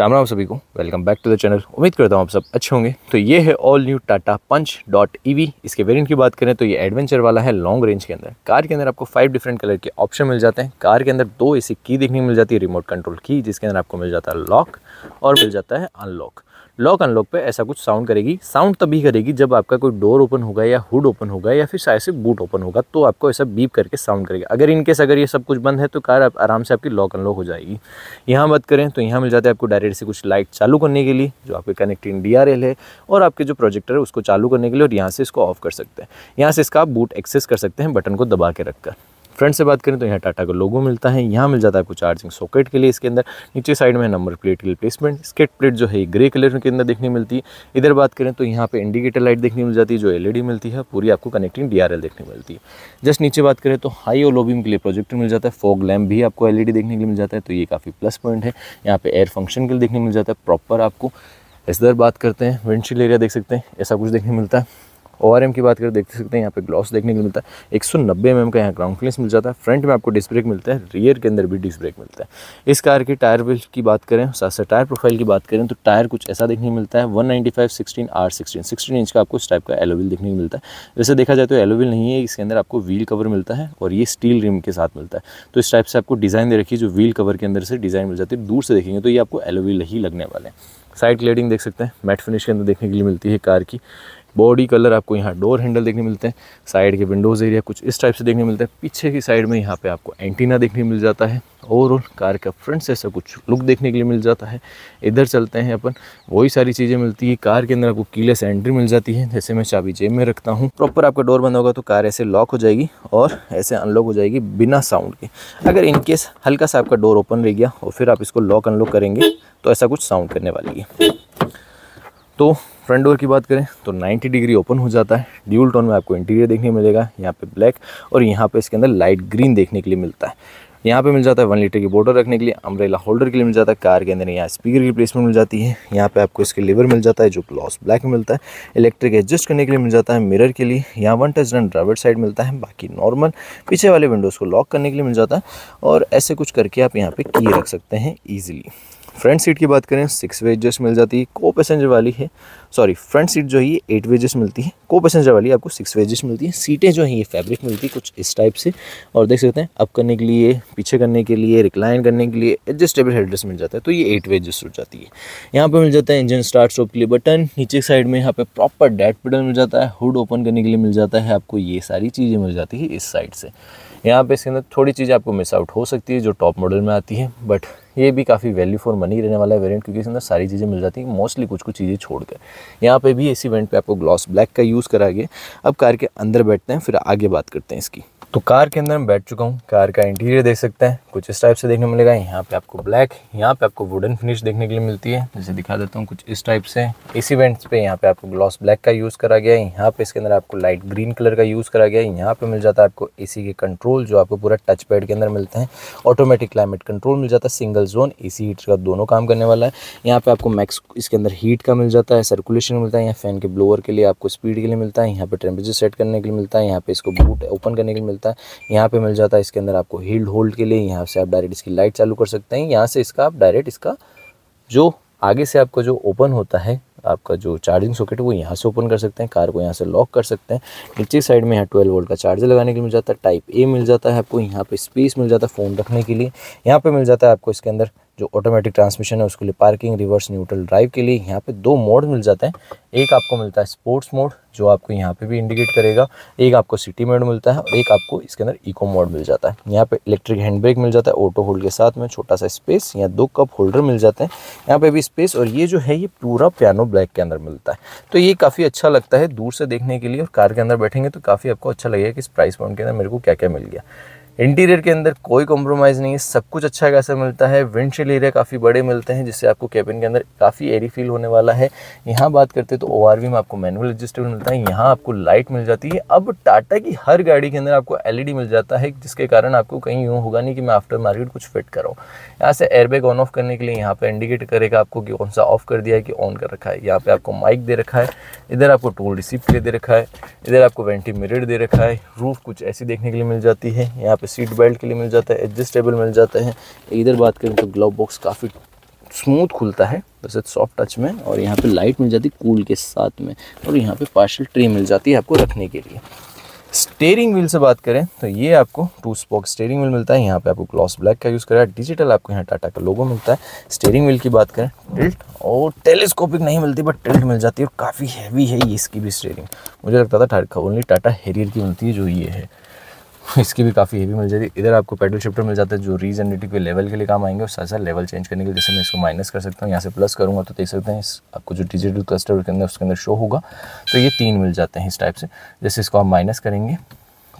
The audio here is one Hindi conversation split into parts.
राम राम सभी को welcome back to the channel उम्मीद करता हूँ आप सब अच्छे होंगे तो ये है all new Tata Punch dot E इसके वेरिएंट की बात करें तो ये एडवेंचर वाला है लॉन्ग रेंज के अंदर कार के अंदर आपको फाइव डिफरेंट कलर के ऑप्शन मिल जाते हैं कार के अंदर दो ऐसी की देखने मिल जाती है रिमोट कंट्रोल की जिसके अंदर आपको मिल जाता है लॉक और मिल जाता है अनलॉक लॉक अनलॉक पे ऐसा कुछ साउंड करेगी साउंड तभी करेगी जब आपका कोई डोर ओपन होगा या हुड ओपन होगा या फिर शायद से बूट ओपन होगा तो आपको ऐसा बीप करके साउंड करेगा अगर इनकेस अगर ये सब कुछ बंद है तो कार आप आराम से आपकी लॉक अनलॉक हो जाएगी यहाँ बात करें तो यहाँ मिल जाते हैं आपको डायरेक्ट से कुछ लाइट चालू करने के लिए जो आपके कनेक्टिंग डी है और आपके जो प्रोजेक्टर है उसको चालू करने के लिए और यहाँ से इसको ऑफ कर सकते हैं यहाँ से इसका आप बूट एक्सेस कर सकते हैं बटन को दबा के रखकर फ्रंट से बात करें तो यहाँ टाटा का लोगो मिलता है यहाँ मिल जाता है आपको चार्जिंग सॉकेट के लिए इसके अंदर नीचे साइड में नंबर प्लेट के लिए प्लेसमेंट स्केट प्लेट जो है ग्रे कलर के अंदर देखने मिलती है इधर बात करें तो यहाँ पे इंडिकेटर लाइट देखने मिल जाती है जो एलईडी मिलती है पूरी आपको कनेक्टिंग डी देखने मिलती है जस्ट नीचे बात करें तो हाई और लोबिंग के लिए प्रोजेक्टर मिल जाता है फॉग लैम्प भी आपको एल देखने के लिए मिल जाता है तो ये काफ़ी प्लस पॉइंट है यहाँ पे एयर फंक्शन के लिए देखने मिल जाता है प्रॉपर आपको इस बात करते हैं विंडशील्ड एरिया देख सकते हैं ऐसा कुछ देखने मिलता है ओ आर एम की बात करें देख सकते हैं यहाँ पे ग्लॉस देखने को मिलता है एक सौ नब्बे एम एम का यहाँ ग्राउंड क्लियरेंस मिल जाता है फ्रंट में आपको डिस्क ब्रेक मिलता है रियर के अंदर भी डिस्क ब्रेक मिलता है इस कार के टायर व्हील की बात करें साथ साथ टायर प्रोफाइल की बात करें तो टायर कुछ ऐसा देखने को मिलता है one ninety five sixteen R sixteen sixteen inch का आपको इस टाइप का एलोविल देखने को मिलता है वैसे देखा जाए तो एलोविल नहीं है इसके अंदर आपको व्हील कवर मिलता है और ये स्टील रिम के साथ मिलता है तो इस टाइप से आपको डिज़ाइन दे रखी है जो व्हील कवर के अंदर से डिज़ाइन मिल जाती है दूर से देखेंगे तो ये आपको एलोविल ही लगने वाले हैं साइड क्लेडिंग देख सकते हैं मैट फिनिश के अंदर देखने के लिए मिलती है कार की बॉडी कलर आपको यहाँ डोर हैंडल देखने मिलते हैं साइड के विंडोज़ एरिया कुछ इस टाइप से देखने मिलता है पीछे की साइड में यहाँ पे आपको एंटीना देखने मिल जाता है ओवरऑल कार का फ्रंट से ऐसा कुछ लुक देखने के लिए मिल जाता है इधर चलते हैं अपन वही सारी चीज़ें मिलती है कार के अंदर आपको कीलेस एंट्री मिल जाती है जैसे मैं चाबी जेब में रखता हूँ प्रॉपर आपका डोर बंद होगा तो कार ऐसे लॉक हो जाएगी और ऐसे अनलॉक हो जाएगी बिना साउंड के अगर इनकेस हल्का सा आपका डोर ओपन रह गया और फिर आप इसको लॉक अनलॉक करेंगे तो ऐसा कुछ साउंड करने वाली है तो फ्रंट डोर की बात करें तो 90 डिग्री ओपन हो जाता है ड्यूल टोन में आपको इंटीरियर देखने मिलेगा यहाँ पे ब्लैक और यहाँ पे इसके अंदर लाइट ग्रीन देखने के लिए मिलता है यहाँ पे मिल जाता है वन लीटर की बोटल रखने के लिए अम्ब्रेला होल्डर के लिए मिल जाता है कार के अंदर यहाँ स्पीकर की प्लेसमेंट मिल जाती है यहाँ पे आपको इसके लीवर मिल जाता है जो ग्लॉस ब्लैक मिलता है इलेक्ट्रिक एडजस्ट करने के लिए मिल जाता है मिरर के लिए यहाँ one touch run driver side मिलता है बाकी नॉर्मल पीछे वाले विंडोज़ को लॉक करने के लिए मिल जाता है और ऐसे कुछ करके आप यहाँ पर की रख सकते हैं ईजिली फ्रंट सीट की बात करें सिक्स वे मिल जाती है को पैसेंजर वाली है सॉरी फ्रंट सीट जो है ये एट वेजेस मिलती है को पैसेंजर वाली आपको सिक्स वेजेस मिलती है सीटें जो हैं ये फैब्रिक मिलती है कुछ इस टाइप से और देख सकते हैं अप करने के लिए पीछे करने के लिए रिक्लाइन करने के लिए एडजस्टेबल हेडलेस मिल जाता है तो ये एट वे एडजस्ट हो जाती है यहाँ पर मिल जाता है इंजन स्टार्ट स्टॉप के लिए बटन नीचे साइड में यहाँ पर प्रॉपर डैट पेडल मिल जाता है हुड ओपन करने के लिए मिल जाता है आपको ये सारी चीज़ें मिल जाती है इस साइड से यहाँ पे इसके अंदर थोड़ी चीज़ें आपको मिस आउट हो सकती है जो टॉप मॉडल में आती है बट ये भी काफ़ी वैल्यू फॉर मनी रहने वाला है वेरिएंट क्योंकि इसके अंदर सारी चीज़ें मिल जाती हैं मोस्टली कुछ कुछ चीज़ें छोड़कर यहाँ पे भी इस इवेंट पे आपको ग्लॉस ब्लैक का यूज़ करा गया अब कार के अंदर बैठते हैं फिर आगे बात करते हैं इसकी तो कार के अंदर मैं बैठ चुका हूँ कार का इंटीरियर देख सकते हैं कुछ इस टाइप से देखने मिलेगा यहाँ पे आपको ब्लैक यहाँ पे आपको वुडन फिनिश देखने के लिए मिलती है जैसे दिखा देता हूँ कुछ इस टाइप से इस वेंट्स पे यहाँ पे आपको ग्लॉस ब्लैक का यूज़ करा गया है यहाँ पे इसके अंदर आपको लाइट ग्रीन कलर का यूज़ करा गया है यहाँ पे मिल जाता है आपको ए के कंट्रोल जो आपको पूरा टच पैड के अंदर मिलते हैं ऑटोमेटिक क्लाइमेट कंट्रोल मिल जाता है single zone A C heater का दोनों काम करने वाला है यहाँ पे आपको मैक्स इसके अंदर हीट का मिल जाता है सर्कुलेशन मिलता है यहाँ फैन के ब्लोअर के लिए आपको स्पीड के लिए मिलता है यहाँ पे टेम्परेचर सेट करने के लिए मिलता है यहाँ पे इसको बूट ओपन करने के लिए मिलता है जाता है यहाँ पे मिल जाता है इसके अंदर आपको हील्ड होल्ड के लिए यहाँ से आप डायरेक्ट इसकी लाइट चालू कर सकते हैं यहाँ से इसका आप डायरेक्ट इसका जो आगे से आपका जो ओपन होता है आपका जो चार्जिंग सॉकेट वो यहाँ से ओपन कर सकते हैं कार को यहाँ से लॉक कर सकते हैं नीचे साइड में यहाँ ट्वेल्व वोल्ट का चार्जर लगाने के लिए मिल जाता है टाइप ए मिल जाता है आपको यहाँ पे स्पेस मिल जाता है फ़ोन रखने के लिए यहाँ पे मिल जाता है आपको इसके अंदर जो ऑटोमेटिक ट्रांसमिशन है उसके लिए पार्किंग रिवर्स न्यूट्रल ड्राइव के लिए यहाँ पे दो मोड मिल जाते हैं एक आपको मिलता है स्पोर्ट्स मोड जो आपको यहाँ पे भी इंडिकेट करेगा एक आपको सिटी मोड मिलता है और एक आपको इसके अंदर इको मोड मिल जाता है यहाँ पे इलेक्ट्रिक हैंड ब्रेक मिल जाता है ऑटो होल्ड के साथ में छोटा सा स्पेस या दो कप होल्डर मिल जाते हैं यहाँ पे भी स्पेस और ये जो है ये पूरा प्यानो ब्लैक के अंदर मिलता है तो ये काफ़ी अच्छा लगता है दूर से देखने के लिए और कार के अंदर बैठेंगे तो काफ़ी आपको अच्छा लगेगा कि इस प्राइस पॉइंट के अंदर मेरे को क्या क्या मिल गया इंटीरियर के अंदर कोई कॉम्प्रोमाइज़ नहीं है सब कुछ अच्छा कैसे मिलता है विंडशील्ड एरिया काफ़ी बड़े मिलते हैं जिससे आपको कैबिन के अंदर काफ़ी एरी फील होने वाला है यहाँ बात करते हैं तो ओ में आपको मैनुअल एडजस्टेबल मिलता है यहाँ आपको लाइट मिल जाती है अब टाटा की हर गाड़ी के अंदर आपको एल e मिल जाता है जिसके कारण आपको कहीं यूँ होगा नहीं कि मैं आफ्टर मार्केट कुछ फिट कराऊँ यहाँ से एयरबैग ऑन ऑफ करने के लिए यहाँ पर इंडिकेट करेगा आपको कि कौन सा ऑफ कर दिया है कि ऑन कर रखा है यहाँ पर आपको माइक दे रखा है इधर आपको टोल रिसीव के दे रखा है इधर आपको वेंटी दे रखा है रूफ कुछ ऐसी देखने के लिए मिल जाती है यहाँ पर सीट बेल्ट के लिए मिल जाता है एडजस्टेबल मिल जाता है इधर बात करें तो ग्लव बॉक्स काफ़ी स्मूथ खुलता है वैसे तो सॉफ्ट टच में और यहाँ पे लाइट मिल जाती है कूल के साथ में और यहाँ पे पार्शल ट्रे मिल जाती है आपको रखने के लिए स्टेयरिंग व्हील से बात करें तो ये आपको टू स्पॉक स्टेयरिंग व्हील मिलता है यहाँ पे आपको ग्लॉस ब्लैक का यूज़ करा है डिजिटल आपको यहाँ टाटा का लोगो मिलता है स्टेयरिंग व्हील की बात करें टिल्ट और टेलीस्कोपिक नहीं मिलती बट टिल्ट मिल जाती है और काफ़ी हैवी है इसकी भी स्टेयरिंग मुझे लगता था ओनली टाटा हेरियर की मिलती है जो ये है इसकी भी काफ़ी हेवी मिल जाती है इधर आपको पेडल शिफ्टर मिल जाता है जो रीज के लेवल के लिए काम आएंगे और साथ साथ लेवल चेंज करने के लिए जैसे मैं इसको माइनस कर सकता हूँ यहाँ से प्लस करूँगा तो देख सकते हैं इस आपको जो डिजिटल क्लस्टर के अंदर उसके अंदर शो होगा तो ये तीन मिल जाते हैं इस टाइप से जैसे इसको आप माइनस करेंगे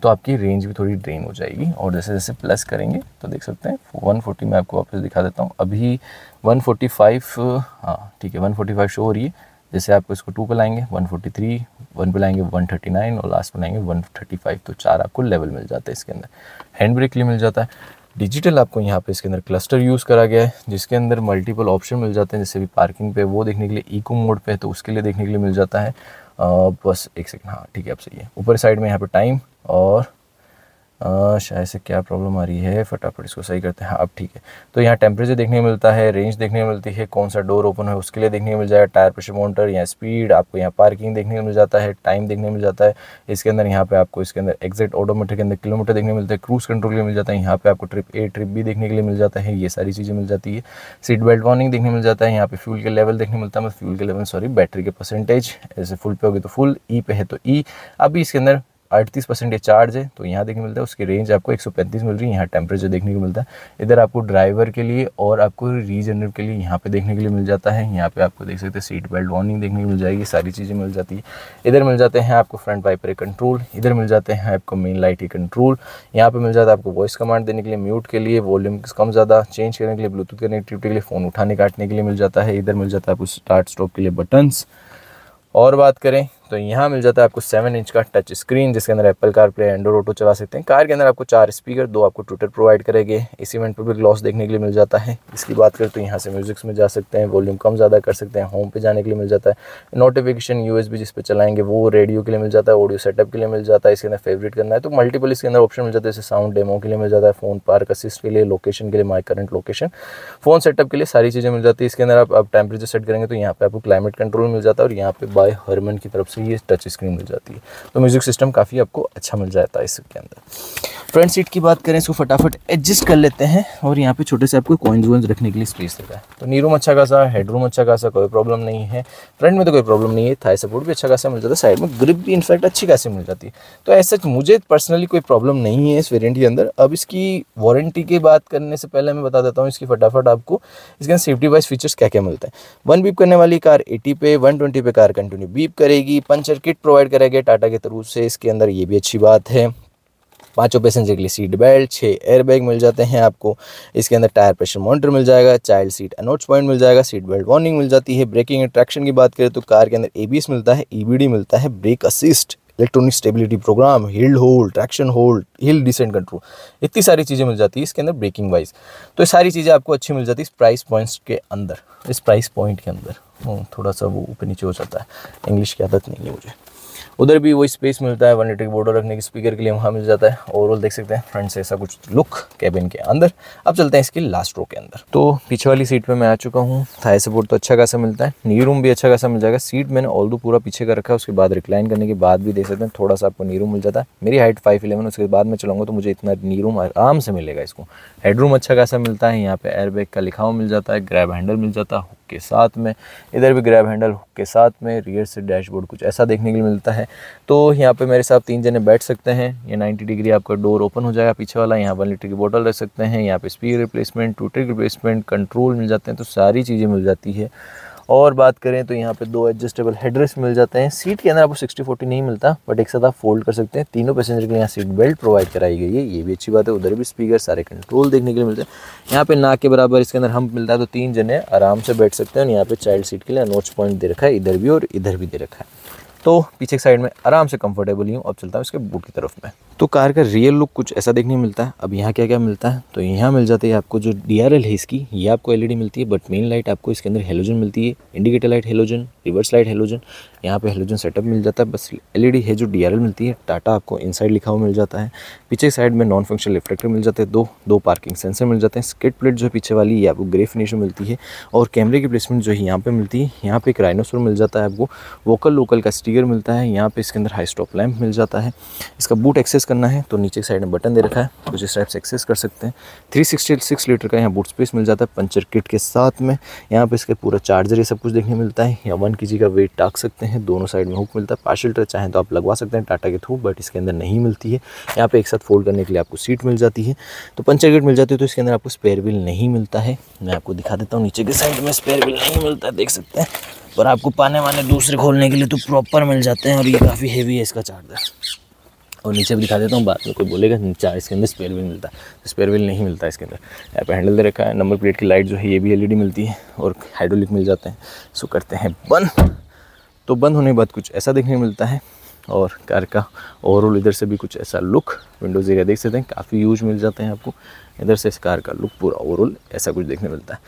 तो आपकी रेंज भी थोड़ी ड्रेन हो जाएगी और जैसे जैसे प्लस करेंगे तो देख सकते हैं वन मैं आपको वापस दिखा देता हूँ अभी 145 हाँ ठीक है वन शो हो रही है जैसे आपको इसको टू पे लाएंगे 143 वन पे लाएंगे वन और लास्ट पे लाएंगे 135 तो चार आपको लेवल मिल जाता है इसके अंदर हैंड ब्रेक लिए मिल जाता है डिजिटल आपको यहाँ पे इसके अंदर क्लस्टर यूज़ करा गया है जिसके अंदर मल्टीपल ऑप्शन मिल जाते हैं जैसे भी पार्किंग पे वो देखने के लिए इको मोड पे है तो उसके लिए देखने के लिए मिल जाता है आ, बस एक सेकंड हाँ ठीक है आप सही है ऊपर साइड में यहाँ पे टाइम और शायद से क्या प्रॉब्लम आ रही है फटाफट इसको सही करते हैं अब ठीक है तो यहाँ टेम्परेचर देखने मिलता है रेंज देखने मिलती है कौन सा डोर ओपन है उसके लिए देखने मिल जाएगा टायर प्रेशर मोटर या स्पीड आपको यहाँ पार्किंग देखने को मिल जाता है टाइम देखने मिल जाता है इसके अंदर यहाँ पे आपको इसके अंदर एग्जैक्ट ऑडोमीटर के अंदर किलोमीटर देखने मिलते मिलता है क्रूज कंट्रोल के लिए मिल जाता है यहाँ पे आपको ट्रिप ए ट्रिप बी देखने के लिए मिल जाता है ये सारी चीज़ें मिल जाती है सीट बेल्ट वार्निंग देखने मिल जाता है यहाँ पे फ्यूल के लेवल देखने मिलता है फ्यूल मतलब के लेवल सॉरी बैटरी के परसेंटेज ऐसे फुल पे होगी तो फुल ई e पे है तो ई e। अभी इसके अंदर अड़तीस परसेंटेज चार्ज है तो यहाँ देखने को मिलता है उसकी रेंज आपको एक सौ पैंतीस मिल रही है यहाँ टेम्परेचर देखने को मिलता है इधर आपको ड्राइवर के लिए और आपको रीजनरेट के लिए यहाँ पे देखने के लिए मिल जाता है यहाँ पे आपको देख सकते हैं सीट बेल्ट वार्निंग देखने को मिल जाएगी सारी चीज़ें मिल जाती है इधर मिल जाते हैं आपको फ्रंट वाइपर कंट्रोल इधर मिल जाते हैं आपको मेन लाइट ही कंट्रोल यहाँ पर मिल जाता है आपको वॉइस कमांड देने के लिए म्यूट के लिए वॉल्यूम कम ज़्यादा चेंज करने के लिए ब्लूटूथ कनेक्टिविटी के लिए फ़ोन उठाने काटने के लिए मिल जाता है इधर मिल जाता है आपको स्टार्ट स्टॉप के लिए बटन्स और बात करें तो यहाँ मिल जाता है आपको सेवन इंच का टच स्क्रीन जिसके अंदर Apple car play Android auto चला सकते हैं कार के अंदर आपको चार स्पीकर दो आपको ट्विटर प्रोवाइड करेंगे इस इवेंट पर भी ग्लॉस देखने के लिए मिल जाता है इसकी बात करें तो यहाँ से म्यूजिक्स में जा सकते हैं वॉल्यूम कम ज़्यादा कर सकते हैं होम पे जाने के लिए मिल जाता है नोटिफिकेशन यू जिस पर चलाएंगे वो रेडियो के लिए मिल जाता है ऑडियो सेटअप के लिए मिल जाता है इसके अंदर फेवरेट करना है तो मल्टीपल इसके अंदर ऑप्शन मिल जाता है जैसे साउंड डेमो के लिए मिल जाता है फ़ोन पार्क असिस्ट के लिए लोकेशन के लिए my current location phone setup के लिए सारी चीज़ें मिल जाती है इसके अंदर आप टेम्परेचर सेट करेंगे तो यहाँ पर आपको क्लाइमेट कंट्रोल मिल जाता है और यहाँ पर बाय हरमन की तरफ से से ये टच स्क्रीन मिल जाती है तो म्यूज़िक सिस्टम काफ़ी आपको अच्छा मिल जाता है इसके अंदर फ्रंट सीट की बात करें इसको फटाफट एडजस्ट कर लेते हैं और यहाँ पे छोटे से आपको कॉइन्स वॉइंस रखने के लिए स्पेस देता है तो नी रूम अच्छा खासा हेडरूम अच्छा खासा कोई प्रॉब्लम नहीं है फ्रंट में तो कोई प्रॉब्लम नहीं है थाई सपोर्ट भी अच्छा खासा मिल जाता है साइड में ग्रिप भी इनफैक्ट अच्छी खासी मिल जाती है तो ऐसा मुझे पर्सनली कोई प्रॉब्लम नहीं है इस वेरियंट के अंदर अब इसकी वारंटी की बात करने से पहले मैं बता देता हूँ इसकी फटाफट आपको इसके अंदर सेफ्टी वाइज फीचर्स क्या क्या मिलते हैं वन बीप करने वाली कार एटी पे वन ट्वेंटी पे कार कंटिन्यू बीप करेगी पंचर किट प्रोवाइड कराया गया टाटा के तरफ से इसके अंदर ये भी अच्छी बात है पांचों पैसेंजर के लिए सीट बेल्ट छः एयरबैग मिल जाते हैं आपको इसके अंदर टायर प्रेशर मॉनिटर मिल जाएगा चाइल्ड सीट अनोट्स पॉइंट मिल जाएगा सीट बेल्ट वार्निंग मिल जाती है ब्रेकिंग एंड ट्रैक्शन की बात करें तो कार के अंदर एबीएस मिलता है ईबीडी e मिलता है brake assist electronic stability program hill hold traction hold hill descent control इतनी सारी चीज़ें मिल जाती है इसके अंदर ब्रेकिंग वाइज तो ये सारी चीज़ें आपको अच्छी मिल जाती है इस प्राइस पॉइंट्स के अंदर इस प्राइस पॉइंट के अंदर थोड़ा सा वो ऊपर नीचे हो जाता है इंग्लिश की आदत नहीं है मुझे उधर भी वही स्पेस मिलता है वन लीटर बोर्डर रखने के स्पीकर के लिए वहाँ मिल जाता है ओवरऑल देख सकते हैं फ्रंट से ऐसा कुछ लुक कैबिन के अंदर अब चलते हैं इसके लास्ट रो के अंदर तो पीछे वाली सीट पे मैं आ चुका हूँ थाई सपोर्ट तो अच्छा खासा मिलता है नी रूम भी अच्छा खासा मिल जाएगा सीट मैंने ऑल पूरा पीछे का रखा है उसके बाद रिक्लाइन करने के बाद भी देख सकते हैं थोड़ा सा आपको नी रूम मिल जाता है मेरी हाइट फाइव इलेवन उसके बाद मैं चलाऊंगा तो मुझे इतना नी रूम आराम से मिलेगा इसको हेडरूम अच्छा खासा मिलता है यहाँ पे एयरबैग का लिखाव मिल जाता है ग्रैब हैंडल मिल जाता है के साथ में इधर भी ग्रैब हैंडल हुक के साथ में रियर से डैशबोर्ड कुछ ऐसा देखने के लिए मिलता है तो यहाँ पे मेरे साथ तीन जने बैठ सकते हैं ये 90 डिग्री आपका डोर ओपन हो जाएगा पीछे वाला यहाँ वन लीटर की बोतल रख सकते हैं यहाँ पे स्पीड रिप्लेसमेंट टूटर रिप्लेसमेंट कंट्रोल मिल जाते हैं तो सारी चीज़ें मिल जाती है और बात करें तो यहाँ पे दो एडजस्टेबल हेडरेस्ट मिल जाते हैं सीट के अंदर आपको सिक्सटी फोर्टी नहीं मिलता बट एक साथ आप फोल्ड कर सकते हैं तीनों पैसेंजर के लिए यहाँ सीट बेल्ट प्रोवाइड कराई गई है ये भी अच्छी बात है उधर भी स्पीकर सारे कंट्रोल देखने के लिए मिलते हैं यहाँ पे ना के बराबर इसके अंदर हम मिलता है तो तीन जने आराम से बैठ सकते हैं और यहाँ पे चाइल्ड सीट के लिए नोच पॉइंट दे रखा है इधर भी और इधर भी दे रखा है तो पीछे की साइड में आराम से कंफर्टेबल हूँ अब चलता हूँ इसके बूट की तरफ में तो कार का रियल लुक कुछ ऐसा देखने मिलता है अब यहाँ क्या क्या मिलता है तो यहाँ मिल जाती है आपको जो डी है इसकी ये आपको एलईडी मिलती है बट मेन लाइट आपको इसके अंदर हेलोजन मिलती है indicator light halogen reverse light halogen यहाँ पे हेलोजन सेटअप मिल जाता है बस एलईडी है जो डीआरएल मिलती है टाटा आपको इनसाइड लिखा हुआ मिल जाता है पीछे साइड में नॉन फंक्शनल रिफ्लेक्टर मिल जाते हैं दो दो पार्किंग सेंसर मिल जाते हैं स्केट प्लेट जो पीछे वाली ये आपको ग्रे फिनिश में मिलती है और कैमरे की प्लेसमेंट जो है यहाँ पर मिलती है यहाँ पर एक राइनोसोर मिल जाता है आपको वोकल लोकल का स्टीकर मिलता है यहाँ पर इसके अंदर हाई स्टॉप लैम्प मिल जाता है इसका बूट एक्सेस करना है तो नीचे साइड में बटन दे रखा है कुछ इस टाइप से एक्सेस कर सकते हैं थ्री लीटर का यहाँ बूट स्पेस मिल जाता है पंचर किट के साथ में यहाँ पर इसका पूरा चार्जर ये सब कुछ देखने मिलता है या वन के का वेट टाक सकते हैं हैं दोनों साइड में हुक मिलता है पार्शल टच चाहें तो आप लगवा सकते हैं टाटा के थ्रू बट इसके अंदर नहीं मिलती है यहाँ पे एक साथ फोल्ड करने के लिए आपको सीट मिल जाती है तो पंचर गेट मिल जाती है तो इसके अंदर आपको स्पेयर व्हील नहीं मिलता है मैं आपको दिखा देता हूँ नीचे के साइड में स्पेयर व्हील नहीं मिलता देख सकते हैं पर आपको पाने वाने दूसरे खोलने के लिए तो प्रॉपर मिल जाते हैं और ये काफ़ी हैवी है इसका चार्जर और नीचे भी दिखा देता हूँ बाद में कोई बोलेगा चार इसके अंदर स्पेयर व्हील मिलता है तो स्पेयर व्हील नहीं मिलता इसके अंदर यहाँ पे हैंडल दे रखा है नंबर प्लेट की लाइट जो है ये भी एलईडी मिलती है और हाइड्रोलिक मिल जाते हैं सो करते हैं बंद तो बंद होने के बाद कुछ ऐसा देखने को मिलता है और कार का ओवरऑल इधर से भी कुछ ऐसा लुक विंडोज़ एरिया देख सकते हैं काफ़ी यूज मिल जाते हैं आपको इधर से इस कार का लुक पूरा ओवरऑल ऐसा कुछ देखने मिलता है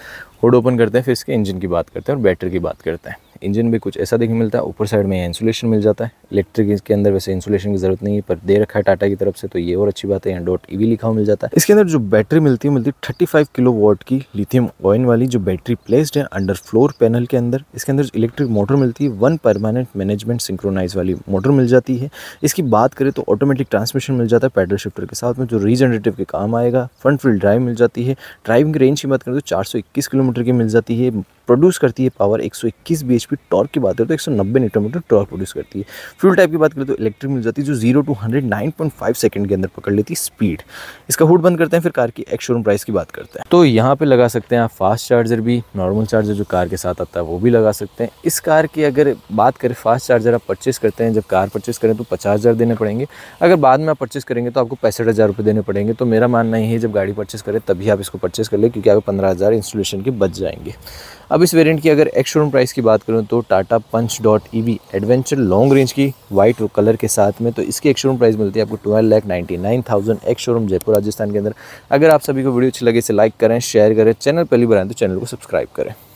होड ओपन करते हैं फिर इसके इंजन की बात करते हैं और बैटरी की बात करते हैं इंजन भी कुछ ऐसा देखने मिलता है ऊपर साइड में इंसुलेशन मिल जाता है इलेक्ट्रिक इसके अंदर वैसे इंसुलेशन की जरूरत नहीं है पर दे रखा है टाटा की तरफ से तो ये और अच्छी बात है यहाँ डॉट ईवी e लिखा हुआ मिल जाता है इसके अंदर जो बैटरी मिलती है मिलती थर्टी फाइव किलो वॉट की लिथियम ऑयन वाली जो बैटरी प्लेस्ड है अंडर फ्लोर पैनल के अंदर इसके अंदर इलेक्ट्रिक मोटर मिलती है वन परमानेंट मैनेजमेंट सिंक्रोनाइज वाली मोटर मिल जाती है इसकी बात करें तो ऑटोमेटिक ट्रांसमिशन मिल जाता है पैडल शिफ्टर के साथ में जो रीजनरेटिव के काम आएगा फ्रंट फील्ड ड्राइव मिल जाती है ड्राइविंग रेंज की बात करें तो चार किलोमीटर की मिल जाती है प्रोड्यूस करती है पावर 121 पी टॉर्क की बात करें तो 190 न्यूटन मीटर टॉर्क प्रोड्यूस करती है फ्यूल टाइप की बात करें तो इलेक्ट्रिक मिल जाती है जो zero to hundred nine point five second के अंदर पकड़ लेती है स्पीड इसका हुड बंद करते हैं फिर कार की एक्शोरूम प्राइस की बात करते हैं तो यहाँ पर लगा सकते हैं आप फास्ट चार्जर भी नॉर्मल चार्जर जो कार के साथ आता है वो भी लगा सकते हैं इस कार की अगर बात करें फास्ट चार्जर आप परचेस करते हैं जब कार परचेस करें तो पचास हज़ार देने पड़ेंगे अगर बाद में आप परचेस करेंगे तो आपको पैंसठ हज़ार रुपये देने पड़ेंगे तो मेरा मानना ही है जब गाड़ी परचेस करें तभी आप इसको परचेस कर लें क्योंकि आप पंद्रह हज़ार इंस्टॉलेशन के बच जाएंगे अब इस वेरिएंट की अगर एक्सोरूम प्राइस की बात करूँ तो Tata Punch dot E V adventure long range की वाइट कलर के साथ में तो इसकी एक्सोरूम प्राइस मिलती है आपको twelve lakh ninety nine thousand ex showroom Jaipur Rajasthan के अंदर अगर आप सभी को वीडियो अच्छी लगे इसे लाइक करें शेयर करें चैनल पहली बार आए तो चैनल को सब्सक्राइब करें